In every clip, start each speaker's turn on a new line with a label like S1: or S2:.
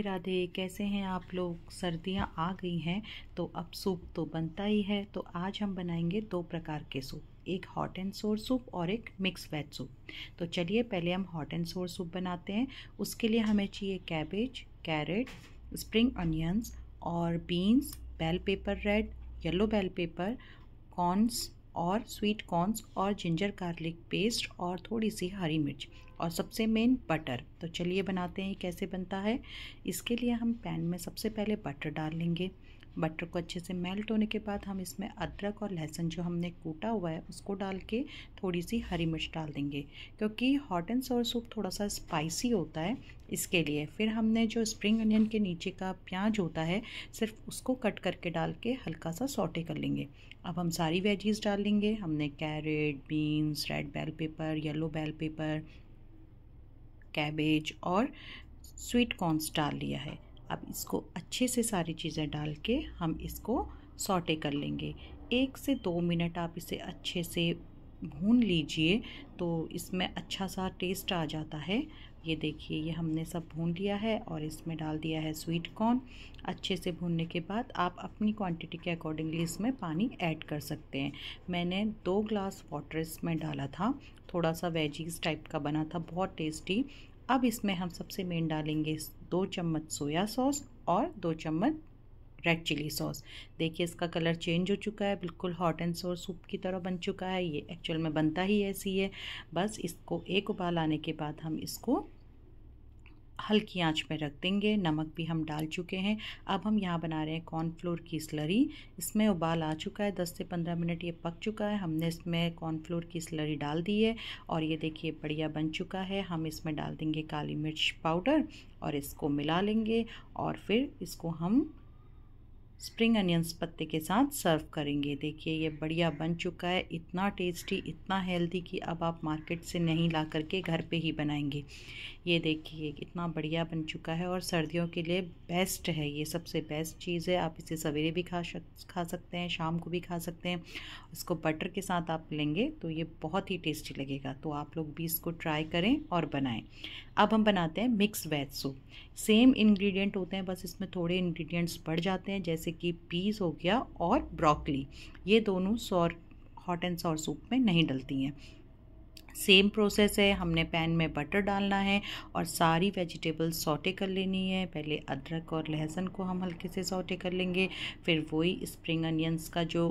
S1: राधे कैसे हैं आप लोग सर्दियां आ गई हैं तो अब सूप तो बनता ही है तो आज हम बनाएंगे दो प्रकार के सूप एक हॉट एंड सोर सूप और एक मिक्स वेज सूप तो चलिए पहले हम हॉट एंड सोर सूप बनाते हैं उसके लिए हमें चाहिए कैबेज कैरेट स्प्रिंग अनियंस और beans bell pepper red yellow bell pepper corns और स्वीट कॉर्नस और जिंजर गार्लिक पेस्ट और थोड़ी सी हरी मिर्च और सबसे मेन बटर तो चलिए बनाते हैं कैसे बनता है इसके लिए हम पैन में सबसे पहले बटर डाल लेंगे बटर को अच्छे से मेल्ट होने के बाद हम इसमें अदरक और लहसुन जो हमने कूटा हुआ है उसको डाल के थोड़ी सी हरी मिर्च डाल देंगे क्योंकि हॉट एंड सोर सूप थोड़ा सा स्पाइसी होता है इसके लिए फिर हमने जो स्प्रिंग अनियन के नीचे का प्याज होता है सिर्फ उसको कट करके डाल के हल्का सा सॉटे कर लेंगे अब हम सारी वेजीज़ डाल लेंगे हमने carrot beans red bell pepper yellow bell pepper cabbage और स्वीट कॉर्नस डाल लिया है अब इसको अच्छे से सारी चीज़ें डाल के हम इसको सॉटे कर लेंगे एक से दो मिनट आप इसे अच्छे से भून लीजिए तो इसमें अच्छा सा टेस्ट आ जाता है ये देखिए ये हमने सब भून लिया है और इसमें डाल दिया है स्वीट कॉर्न अच्छे से भूनने के बाद आप अपनी क्वांटिटी के अकॉर्डिंगली इसमें पानी ऐड कर सकते हैं मैंने दो ग्लास वाटर इसमें डाला था थोड़ा सा वेजीज टाइप का बना था बहुत टेस्टी अब इसमें हम सबसे मेन डालेंगे दो चम्मच सोया सॉस और दो चम्मच रेड चिली सॉस देखिए इसका कलर चेंज हो चुका है बिल्कुल हॉट एंड सोर सूप की तरह बन चुका है ये एक्चुअल में बनता ही ऐसी है बस इसको एक उबाल आने के बाद हम इसको हल्की आंच में रख देंगे नमक भी हम डाल चुके हैं अब हम यहाँ बना रहे हैं कॉर्नफ्लोर की स्लरी इसमें उबाल आ चुका है 10 से 15 मिनट ये पक चुका है हमने इसमें कॉर्नफ्लोर की स्लरी डाल दी है और ये देखिए बढ़िया बन चुका है हम इसमें डाल देंगे काली मिर्च पाउडर और इसको मिला लेंगे और फिर इसको हम स्प्रिंग अनियंस पत्ते के साथ सर्व करेंगे देखिए ये बढ़िया बन चुका है इतना टेस्टी इतना हेल्दी कि अब आप मार्केट से नहीं ला करके घर पे ही बनाएंगे ये देखिए कितना बढ़िया बन चुका है और सर्दियों के लिए बेस्ट है ये सबसे बेस्ट चीज़ है आप इसे सवेरे भी खा शक खा सकते हैं शाम को भी खा सकते हैं इसको बटर के साथ आप लेंगे तो ये बहुत ही टेस्टी लगेगा तो आप लोग भी इसको ट्राई करें और बनाएँ अब हम बनाते हैं mix veg soup same ingredient होते हैं बस इसमें थोड़े इन्ग्रीडियंट्स बढ़ जाते हैं जैसे जैसे कि पीस हो गया और ब्रोकली ये दोनों सौर हॉट एंड सॉर सूप में नहीं डलती हैं सेम प्रोसेस है हमने पैन में बटर डालना है और सारी वेजिटेबल्स सौटे कर लेनी है पहले अदरक और लहसुन को हम हल्के से सौटे कर लेंगे फिर वही स्प्रिंग अनियंस का जो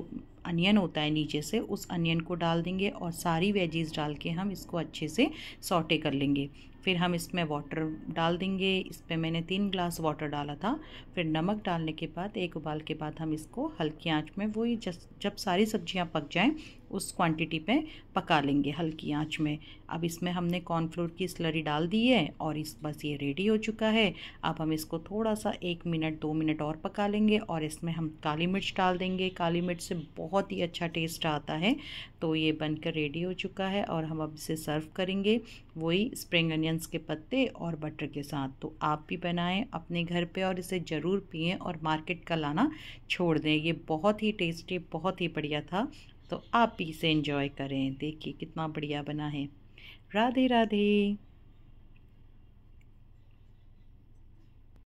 S1: अनियन होता है नीचे से उस अनियन को डाल देंगे और सारी वेजीज डाल के हम इसको अच्छे से सॉटे कर लेंगे फिर हम इसमें वाटर डाल देंगे इस पर मैंने तीन ग्लास वाटर डाला था फिर नमक डालने के बाद एक उबाल के बाद हम इसको हल्की आंच में वही जब सारी सब्जियां पक जाएं उस क्वांटिटी पे पका लेंगे हल्की आंच में अब इसमें हमने कॉर्नफ्लोर की स्लरी डाल दी है और इस बस ये रेडी हो चुका है अब हम इसको थोड़ा सा एक मिनट दो मिनट और पका लेंगे और इसमें हम काली मिर्च डाल देंगे काली मिर्च से बहुत बहुत ही अच्छा टेस्ट आता है तो ये बनकर रेडी हो चुका है और हम अब इसे सर्व करेंगे वही स्प्रिंग अनियंस के पत्ते और बटर के साथ तो आप भी बनाएं अपने घर पे और इसे ज़रूर पिएँ और मार्केट का लाना छोड़ दें ये बहुत ही टेस्टी बहुत ही बढ़िया था तो आप भी इसे इंजॉय करें देखिए कितना बढ़िया बना है राधे राधे